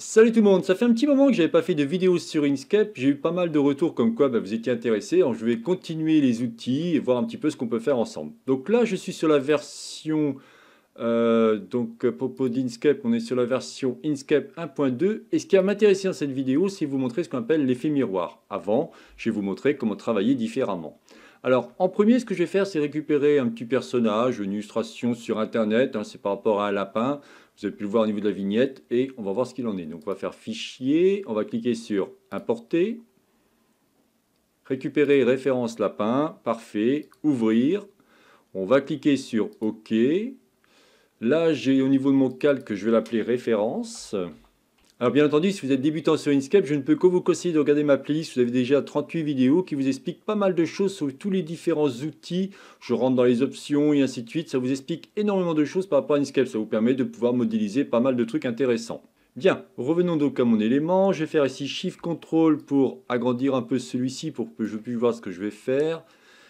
Salut tout le monde, ça fait un petit moment que je j'avais pas fait de vidéo sur Inkscape, j'ai eu pas mal de retours comme quoi bah, vous étiez intéressés, alors je vais continuer les outils et voir un petit peu ce qu'on peut faire ensemble. Donc là je suis sur la version, euh, donc propos d'Inkscape, on est sur la version Inkscape 1.2 et ce qui va m'intéresser dans cette vidéo c'est vous montrer ce qu'on appelle l'effet miroir. Avant, je vais vous montrer comment travailler différemment. Alors, en premier, ce que je vais faire, c'est récupérer un petit personnage, une illustration sur Internet, hein, c'est par rapport à un lapin. Vous avez pu le voir au niveau de la vignette et on va voir ce qu'il en est. Donc on va faire fichier, on va cliquer sur importer, récupérer référence lapin, parfait, ouvrir. On va cliquer sur OK. Là, j'ai au niveau de mon calque, je vais l'appeler référence. Alors bien entendu, si vous êtes débutant sur Inkscape, je ne peux que vous conseiller de regarder ma playlist. Vous avez déjà 38 vidéos qui vous expliquent pas mal de choses sur tous les différents outils. Je rentre dans les options et ainsi de suite. Ça vous explique énormément de choses par rapport à Inkscape. Ça vous permet de pouvoir modéliser pas mal de trucs intéressants. Bien, revenons donc à mon élément. Je vais faire ici Shift Control pour agrandir un peu celui-ci pour que je puisse voir ce que je vais faire.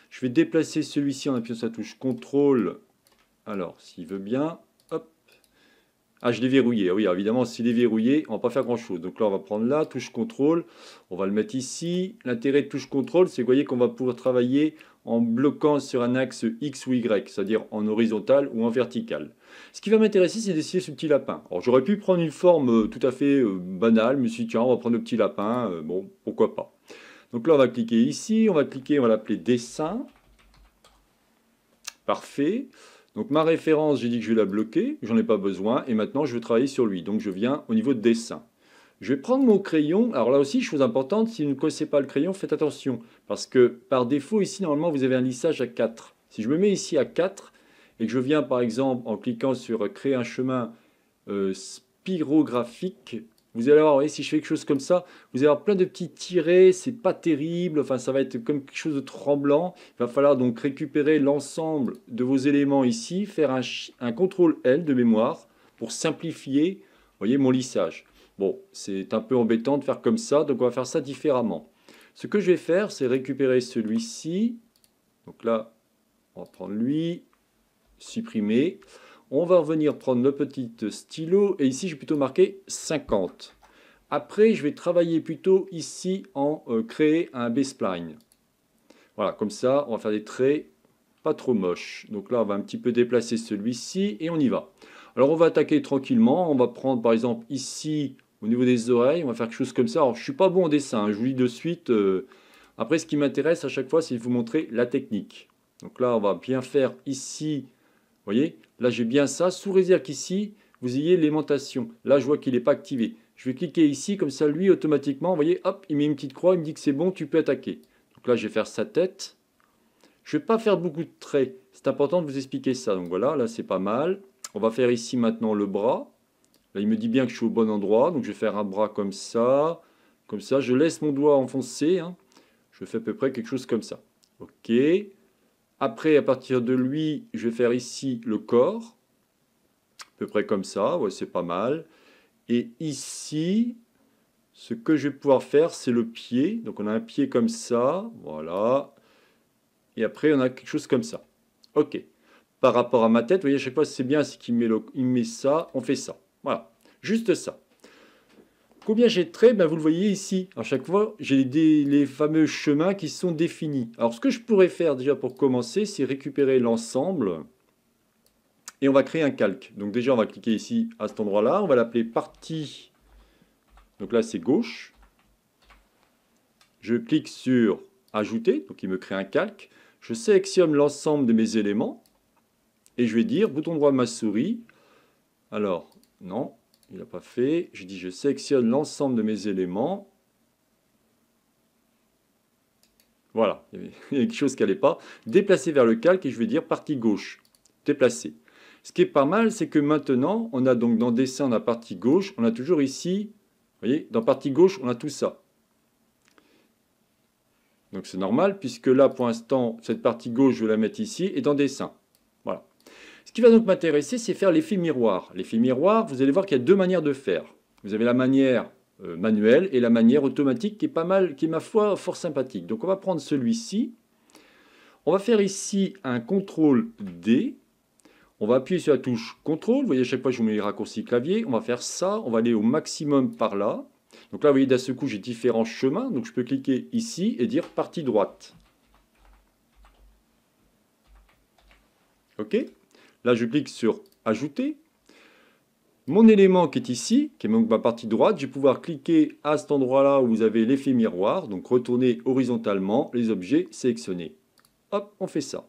Je vais déplacer celui-ci en appuyant sur la touche Contrôle. Alors, s'il veut bien. Ah, je l'ai verrouillé. Ah oui, évidemment, s'il est verrouillé, on ne va pas faire grand-chose. Donc là, on va prendre là, touche contrôle. On va le mettre ici. L'intérêt de touche contrôle, c'est que vous voyez qu'on va pouvoir travailler en bloquant sur un axe X ou Y, c'est-à-dire en horizontal ou en vertical. Ce qui va m'intéresser, c'est d'essayer ce petit lapin. Alors, j'aurais pu prendre une forme euh, tout à fait euh, banale. mais me suis dit, tiens, on va prendre le petit lapin. Euh, bon, pourquoi pas. Donc là, on va cliquer ici. On va cliquer, on va l'appeler dessin. Parfait. Donc ma référence, j'ai dit que je vais la bloquer, j'en ai pas besoin, et maintenant je vais travailler sur lui. Donc je viens au niveau de dessin. Je vais prendre mon crayon. Alors là aussi, chose importante, si vous ne connaissez pas le crayon, faites attention. Parce que par défaut, ici, normalement, vous avez un lissage à 4. Si je me mets ici à 4, et que je viens, par exemple, en cliquant sur « Créer un chemin euh, spirographique », vous allez voir, si je fais quelque chose comme ça, vous allez avoir plein de petits tirés, c'est pas terrible, enfin ça va être comme quelque chose de tremblant. Il va falloir donc récupérer l'ensemble de vos éléments ici, faire un, un contrôle L de mémoire pour simplifier, voyez, mon lissage. Bon, c'est un peu embêtant de faire comme ça, donc on va faire ça différemment. Ce que je vais faire, c'est récupérer celui-ci. Donc là, on va prendre lui, supprimer. On va revenir prendre le petit stylo et ici j'ai plutôt marqué 50. Après, je vais travailler plutôt ici en euh, créer un baseline. Voilà, comme ça, on va faire des traits pas trop moches. Donc là, on va un petit peu déplacer celui-ci et on y va. Alors, on va attaquer tranquillement. On va prendre, par exemple, ici, au niveau des oreilles, on va faire quelque chose comme ça. Alors, je suis pas bon en dessin, hein, je vous dis de suite. Euh. Après, ce qui m'intéresse à chaque fois, c'est de vous montrer la technique. Donc là, on va bien faire ici voyez Là, j'ai bien ça, sous réserve qu'ici, vous ayez l'aimantation. Là, je vois qu'il n'est pas activé. Je vais cliquer ici, comme ça, lui, automatiquement, vous voyez, hop, il met une petite croix, il me dit que c'est bon, tu peux attaquer. Donc là, je vais faire sa tête. Je ne vais pas faire beaucoup de traits. C'est important de vous expliquer ça. Donc voilà, là, c'est pas mal. On va faire ici maintenant le bras. Là, il me dit bien que je suis au bon endroit. Donc je vais faire un bras comme ça. Comme ça, je laisse mon doigt enfoncé. Hein. Je fais à peu près quelque chose comme ça. OK. Après, à partir de lui, je vais faire ici le corps, à peu près comme ça, c'est pas mal. Et ici, ce que je vais pouvoir faire, c'est le pied. Donc on a un pied comme ça, voilà. Et après, on a quelque chose comme ça. OK. Par rapport à ma tête, vous voyez, à chaque fois, c'est bien, c'est qu'il il met ça, on fait ça. Voilà, juste ça. Combien j'ai de ben, Vous le voyez ici. À chaque fois, j'ai les fameux chemins qui sont définis. Alors, ce que je pourrais faire déjà pour commencer, c'est récupérer l'ensemble. Et on va créer un calque. Donc déjà, on va cliquer ici, à cet endroit-là. On va l'appeler partie. Donc là, c'est gauche. Je clique sur Ajouter. Donc il me crée un calque. Je sélectionne l'ensemble de mes éléments. Et je vais dire, bouton droit de ma souris. Alors, non, il n'a pas fait. Je dis je sélectionne l'ensemble de mes éléments. Voilà, il y a quelque chose qui n'allait pas. Déplacer vers le calque et je vais dire partie gauche. Déplacer. Ce qui est pas mal, c'est que maintenant, on a donc dans dessin, la partie gauche, on a toujours ici, vous voyez, dans partie gauche, on a tout ça. Donc c'est normal, puisque là, pour l'instant, cette partie gauche, je vais la mettre ici, et dans dessin. Ce qui va donc m'intéresser, c'est faire l'effet miroir. L'effet miroir, vous allez voir qu'il y a deux manières de faire. Vous avez la manière euh, manuelle et la manière automatique qui est pas mal, qui est ma foi fort sympathique. Donc on va prendre celui-ci. On va faire ici un CTRL D. On va appuyer sur la touche CTRL. Vous voyez, à chaque fois, je vous mets les raccourcis clavier. On va faire ça. On va aller au maximum par là. Donc là, vous voyez, d'un seul coup, j'ai différents chemins. Donc je peux cliquer ici et dire partie droite. OK Là, je clique sur Ajouter. Mon élément qui est ici, qui est donc ma partie droite, je vais pouvoir cliquer à cet endroit-là où vous avez l'effet miroir, donc retourner horizontalement les objets sélectionnés. Hop, on fait ça.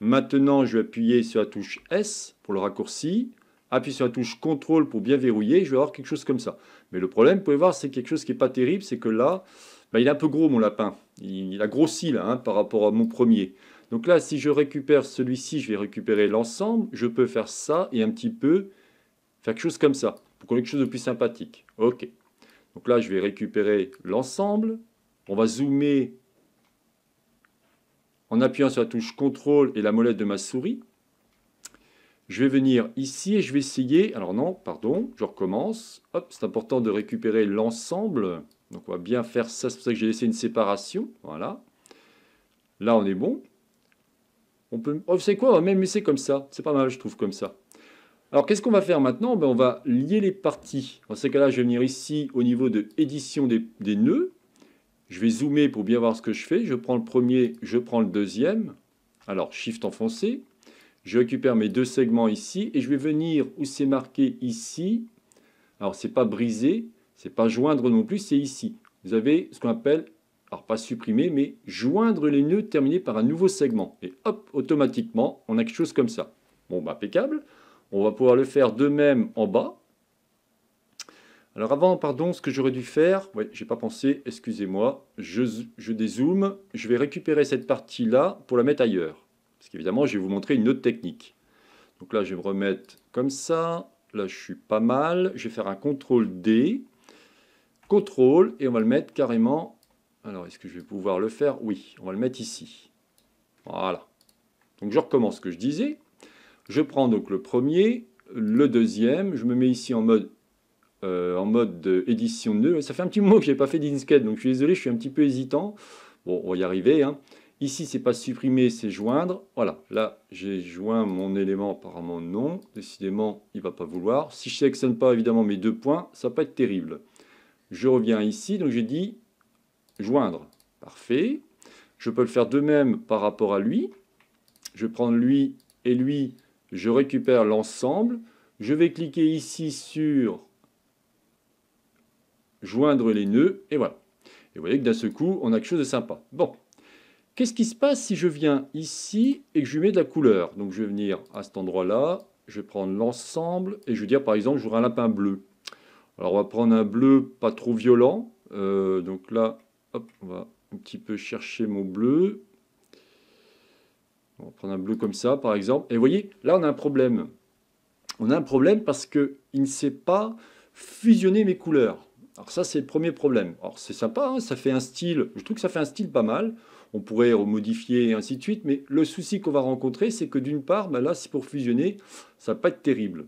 Maintenant, je vais appuyer sur la touche S pour le raccourci, appuyer sur la touche CTRL pour bien verrouiller, je vais avoir quelque chose comme ça. Mais le problème, vous pouvez voir, c'est quelque chose qui n'est pas terrible, c'est que là, bah, il est un peu gros mon lapin. Il, a grossi là, hein, par rapport à mon premier. Donc là, si je récupère celui-ci, je vais récupérer l'ensemble. Je peux faire ça et un petit peu faire quelque chose comme ça pour qu'on ait quelque chose de plus sympathique. OK. Donc là, je vais récupérer l'ensemble. On va zoomer en appuyant sur la touche CTRL et la molette de ma souris. Je vais venir ici et je vais essayer. Alors non, pardon, je recommence. Hop, c'est important de récupérer l'ensemble. Donc on va bien faire ça, c'est pour ça que j'ai laissé une séparation. Voilà. Là, on est bon. On peut, oh, c'est quoi On va même laisser comme ça. C'est pas mal, je trouve, comme ça. Alors, qu'est-ce qu'on va faire maintenant ben, On va lier les parties. Dans ces cas-là, je vais venir ici au niveau de édition des, nœuds. Je vais zoomer pour bien voir ce que je fais. Je prends le premier, je prends le deuxième. Alors, Shift enfoncé. Je récupère mes deux segments ici et je vais venir où c'est marqué ici. Alors, c'est pas brisé, c'est pas joindre non plus, c'est ici. Vous avez ce qu'on appelle alors pas supprimer, mais joindre les nœuds terminés par un nouveau segment. Et hop, automatiquement, on a quelque chose comme ça. Bon, bah, impeccable. On va pouvoir le faire de même en bas. Alors avant, pardon, ce que j'aurais dû faire, je j'ai pas pensé, excusez-moi, je, je dézoome, je vais récupérer cette partie-là pour la mettre ailleurs. Parce qu'évidemment, je vais vous montrer une autre technique. Donc là, je vais me remettre comme ça. Là, je suis pas mal. Je vais faire un CTRL D. CTRL, et on va le mettre carrément alors, est-ce que je vais pouvoir le faire Oui, on va le mettre ici. Voilà. Donc, je recommence ce que je disais. Je prends donc le premier, le deuxième. Je me mets ici en mode, euh, en mode édition Ça fait un petit moment que je n'ai pas fait d'inscape, donc je suis désolé, je suis un petit peu hésitant. Bon, on va y arriver. Ici, hein. Ici, c'est pas supprimer, c'est joindre. Voilà, là, j'ai joint mon élément par mon nom. Décidément, il va pas vouloir. Si je sélectionne pas, évidemment, mes deux points, ça va pas être terrible. Je reviens ici, donc j'ai dit joindre. Parfait. Je peux le faire de même par rapport à lui. Je prends lui et lui, je récupère l'ensemble. Je vais cliquer ici sur joindre les nœuds, et voilà. Et vous voyez que d'un seul coup, on a quelque chose de sympa. Bon, qu'est-ce qui se passe si je viens ici et que je lui mets de la couleur Donc je vais venir à cet endroit-là, je vais prendre l'ensemble, et je vais dire par exemple, je voudrais un lapin bleu. Alors on va prendre un bleu pas trop violent, euh, donc là, on va un petit peu chercher mon bleu. On va prendre un bleu comme ça, par exemple. Et vous voyez, là, on a un problème. On a un problème parce qu'il ne sait pas fusionner mes couleurs. Alors ça, c'est le premier problème. Alors c'est sympa, hein, ça fait un style, je trouve que ça fait un style pas mal. On pourrait modifier et ainsi de suite, mais le souci qu'on va rencontrer, c'est que d'une part, bah là, c'est pour fusionner, ça va pas être terrible.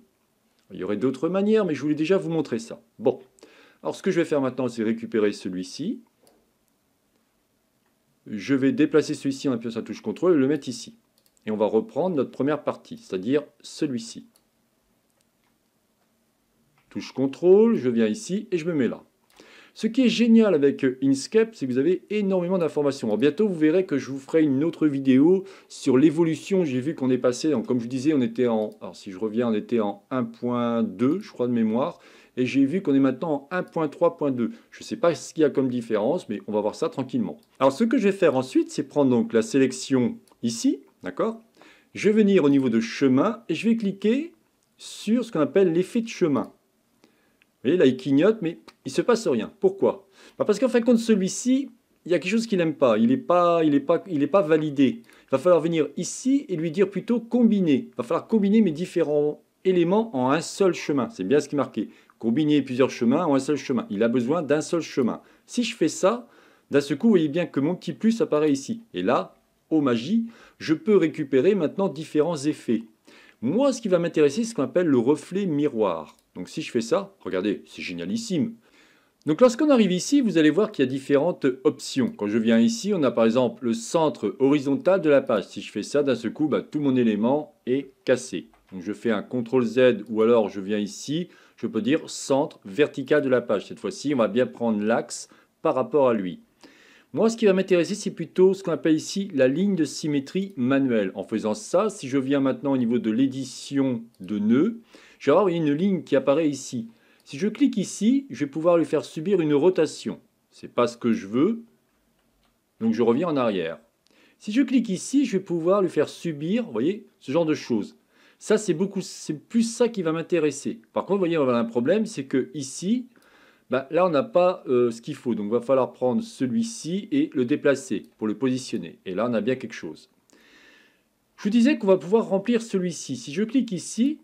Il y aurait d'autres manières, mais je voulais déjà vous montrer ça. Bon, alors ce que je vais faire maintenant, c'est récupérer celui-ci je vais déplacer celui-ci en appuyant sur la touche Ctrl et le mettre ici. Et on va reprendre notre première partie, c'est-à-dire celui-ci. Touche Ctrl, je viens ici et je me mets là. Ce qui est génial avec Inkscape, c'est que vous avez énormément d'informations. bientôt, vous verrez que je vous ferai une autre vidéo sur l'évolution. J'ai vu qu'on est passé, comme je disais, on était en, alors si je reviens, on était en 1.2, je crois, de mémoire et j'ai vu qu'on est maintenant en 1.3.2. Je ne sais pas ce qu'il y a comme différence, mais on va voir ça tranquillement. Alors ce que je vais faire ensuite, c'est prendre donc la sélection ici, d'accord Je vais venir au niveau de chemin et je vais cliquer sur ce qu'on appelle l'effet de chemin. Vous voyez, là, il clignote, mais il ne se passe rien. Pourquoi bah, Parce qu'en fin de compte, celui-ci, il y a quelque chose qu'il n'aime pas. Il n'est pas, pas, pas validé. Il va falloir venir ici et lui dire plutôt combiner. Il va falloir combiner mes différents éléments en un seul chemin. C'est bien ce qui est marqué combiner plusieurs chemins ou un seul chemin. Il a besoin d'un seul chemin. Si je fais ça, d'un seul coup, vous voyez bien que mon petit plus apparaît ici. Et là, oh magie, je peux récupérer maintenant différents effets. Moi, ce qui va m'intéresser, c'est ce qu'on appelle le reflet miroir. Donc si je fais ça, regardez, c'est génialissime. Donc lorsqu'on arrive ici, vous allez voir qu'il y a différentes options. Quand je viens ici, on a par exemple le centre horizontal de la page. Si je fais ça, d'un seul coup, bah, tout mon élément est cassé. Donc je fais un CTRL Z ou alors je viens ici, je peux dire centre vertical de la page. Cette fois-ci, on va bien prendre l'axe par rapport à lui. Moi, ce qui va m'intéresser, c'est plutôt ce qu'on appelle ici la ligne de symétrie manuelle. En faisant ça, si je viens maintenant au niveau de l'édition de nœuds, je vais avoir une ligne qui apparaît ici. Si je clique ici, je vais pouvoir lui faire subir une rotation. Ce n'est pas ce que je veux, donc je reviens en arrière. Si je clique ici, je vais pouvoir lui faire subir, vous voyez, ce genre de choses. Ça, c'est beaucoup, c'est plus ça qui va m'intéresser. Par contre, vous voyez, on va avoir un problème, c'est que ici, bah, là, on n'a pas euh, ce qu'il faut. Donc, il va falloir prendre celui-ci et le déplacer pour le positionner. Et là, on a bien quelque chose. Je vous disais qu'on va pouvoir remplir celui-ci. Si je clique ici,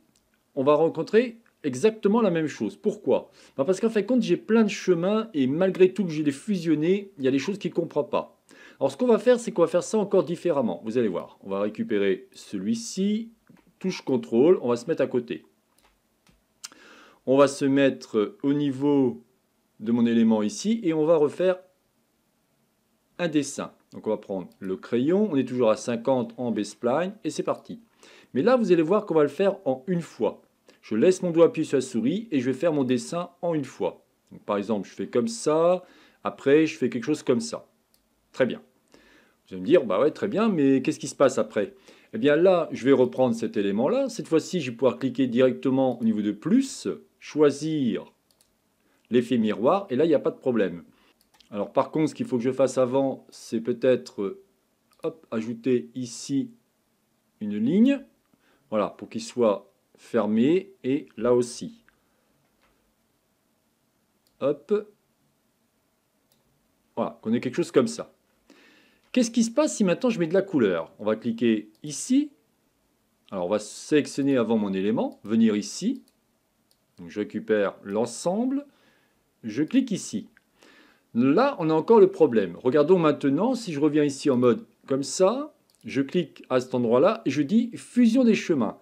on va rencontrer exactement la même chose. Pourquoi bah, Parce qu'en fin de compte, j'ai plein de chemins et malgré tout que je les fusionnés, il y a des choses qu'il ne comprend pas. Alors, ce qu'on va faire, c'est qu'on va faire ça encore différemment. Vous allez voir. On va récupérer celui-ci touche contrôle, on va se mettre à côté. On va se mettre au niveau de mon élément ici et on va refaire un dessin. Donc on va prendre le crayon, on est toujours à 50 en B-Spline et c'est parti. Mais là, vous allez voir qu'on va le faire en une fois. Je laisse mon doigt appuyer sur la souris et je vais faire mon dessin en une fois. par exemple, je fais comme ça, après je fais quelque chose comme ça. Très bien. Vous allez me dire, bah ouais, très bien, mais qu'est-ce qui se passe après eh bien là, je vais reprendre cet élément-là. Cette fois-ci, je vais pouvoir cliquer directement au niveau de plus, choisir l'effet miroir, et là, il n'y a pas de problème. Alors par contre, ce qu'il faut que je fasse avant, c'est peut-être ajouter ici une ligne, voilà, pour qu'il soit fermé, et là aussi. Hop, voilà, qu'on ait quelque chose comme ça. Qu'est-ce qui se passe si maintenant je mets de la couleur On va cliquer ici. Alors on va sélectionner avant mon élément, venir ici. je récupère l'ensemble. Je clique ici. Là, on a encore le problème. Regardons maintenant, si je reviens ici en mode comme ça, je clique à cet endroit-là et je dis fusion des chemins.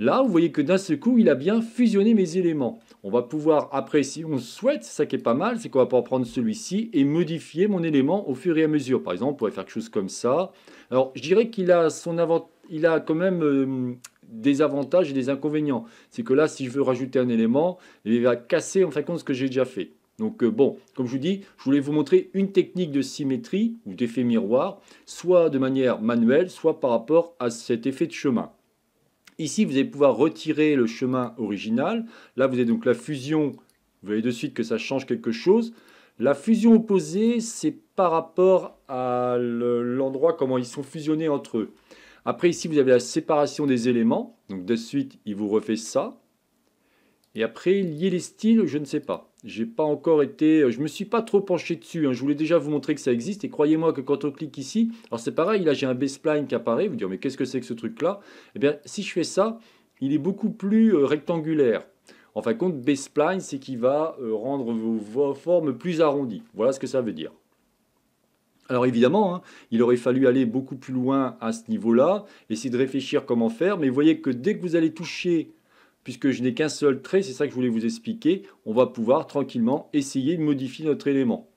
Là, vous voyez que d'un seul coup, il a bien fusionné mes éléments. On va pouvoir, après, si on souhaite, ça qui est pas mal, c'est qu'on va pouvoir prendre celui-ci et modifier mon élément au fur et à mesure. Par exemple, on pourrait faire quelque chose comme ça. Alors, je dirais qu'il a, son il a quand même euh, des avantages et des inconvénients. C'est que là, si je veux rajouter un élément, eh il va casser en fin de compte ce que j'ai déjà fait. Donc euh, bon, comme je vous dis, je voulais vous montrer une technique de symétrie ou d'effet miroir, soit de manière manuelle, soit par rapport à cet effet de chemin. Ici, vous allez pouvoir retirer le chemin original. Là, vous avez donc la fusion. Vous voyez de suite que ça change quelque chose. La fusion opposée, c'est par rapport à l'endroit, comment ils sont fusionnés entre eux. Après, ici, vous avez la séparation des éléments. Donc, de suite, il vous refait ça. Et après, lier les styles, je ne sais pas. J'ai pas encore été, euh, je me suis pas trop penché dessus. Hein. Je voulais déjà vous montrer que ça existe. Et croyez-moi que quand on clique ici, alors c'est pareil, là j'ai un baseline qui apparaît. Vous dire mais qu'est-ce que c'est que ce truc-là Eh bien, si je fais ça, il est beaucoup plus euh, rectangulaire. En fin de compte, baseline, c'est qui va euh, rendre vos, formes plus arrondies. Voilà ce que ça veut dire. Alors évidemment, hein, il aurait fallu aller beaucoup plus loin à ce niveau-là, essayer de réfléchir comment faire, mais vous voyez que dès que vous allez toucher puisque je n'ai qu'un seul trait, c'est ça que je voulais vous expliquer, on va pouvoir tranquillement essayer de modifier notre élément.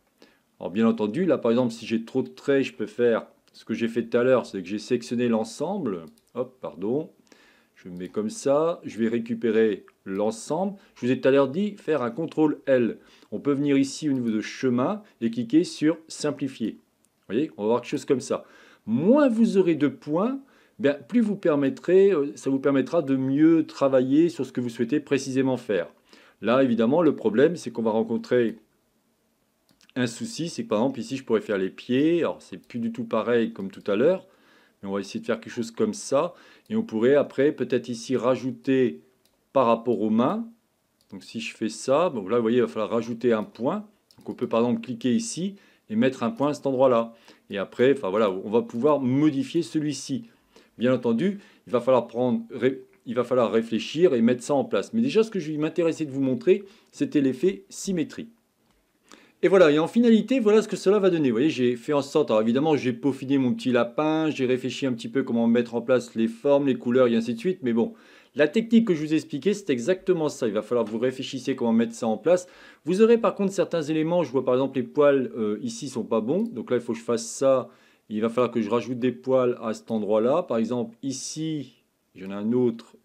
Alors bien entendu, là par exemple, si j'ai trop de traits, je peux faire ce que j'ai fait tout à l'heure, c'est que j'ai sélectionné l'ensemble, hop, pardon, je mets comme ça, je vais récupérer l'ensemble. Je vous ai tout à l'heure dit faire un CTRL L. On peut venir ici au niveau de chemin et cliquer sur simplifier. Vous voyez, on va voir quelque chose comme ça. Moins vous aurez de points, ben, plus vous euh, ça vous permettra de mieux travailler sur ce que vous souhaitez précisément faire. Là, évidemment, le problème, c'est qu'on va rencontrer un souci, c'est que par exemple, ici, je pourrais faire les pieds, alors c'est plus du tout pareil comme tout à l'heure, mais on va essayer de faire quelque chose comme ça, et on pourrait après, peut-être ici, rajouter par rapport aux mains, donc si je fais ça, là, vous voyez, il va falloir rajouter un point, donc on peut par exemple cliquer ici, et mettre un point à cet endroit-là. Et après, enfin voilà, on va pouvoir modifier celui-ci. Bien entendu, il va falloir il va falloir réfléchir et mettre ça en place. Mais déjà, ce que je m'intéressais de vous montrer, c'était l'effet symétrie. Et voilà, et en finalité, voilà ce que cela va donner. Vous voyez, j'ai fait en sorte, alors évidemment, j'ai peaufiné mon petit lapin, j'ai réfléchi un petit peu comment mettre en place les formes, les couleurs et ainsi de suite, mais bon, la technique que je vous ai expliquée, c'est exactement ça. Il va falloir que vous réfléchissiez comment mettre ça en place. Vous aurez par contre certains éléments, je vois par exemple les poils euh, ici sont pas bons, donc là, il faut que je fasse ça il va falloir que je rajoute des poils à cet endroit-là. Par exemple, ici, j'en ai un autre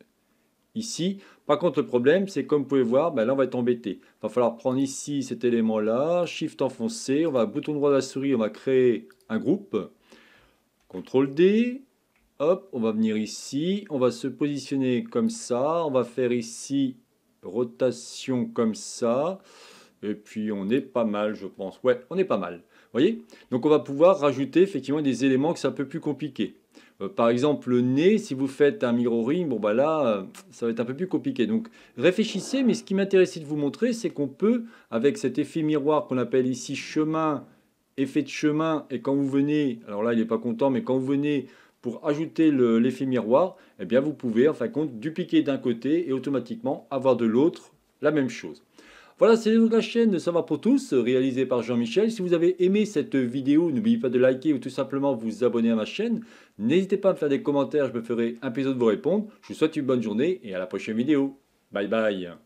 ici. Par contre, le problème, c'est comme vous pouvez voir, ben là, on va être embêté. Il va falloir prendre ici cet élément-là, Shift enfoncé, on va, bouton droit de la souris, on va créer un groupe. CTRL D, hop, on va venir ici, on va se positionner comme ça, on va faire ici rotation comme ça, et puis on est pas mal, je pense. Ouais, on est pas mal voyez Donc on va pouvoir rajouter effectivement des éléments que sont un peu plus compliqués. Euh, par exemple, le nez, si vous faites un mirroring, bon bah là, euh, ça va être un peu plus compliqué. Donc réfléchissez, mais ce qui m'intéressait de vous montrer, c'est qu'on peut, avec cet effet miroir qu'on appelle ici chemin, effet de chemin, et quand vous venez, alors là il n'est pas content, mais quand vous venez pour ajouter l'effet miroir, eh bien vous pouvez en fin de compte dupliquer d'un côté et automatiquement avoir de l'autre la même chose. Voilà, c'est la chaîne de Savoir pour tous, réalisée par Jean-Michel. Si vous avez aimé cette vidéo, n'oubliez pas de liker ou tout simplement vous abonner à ma chaîne. N'hésitez pas à me faire des commentaires, je me ferai un plaisir de vous répondre. Je vous souhaite une bonne journée et à la prochaine vidéo. Bye bye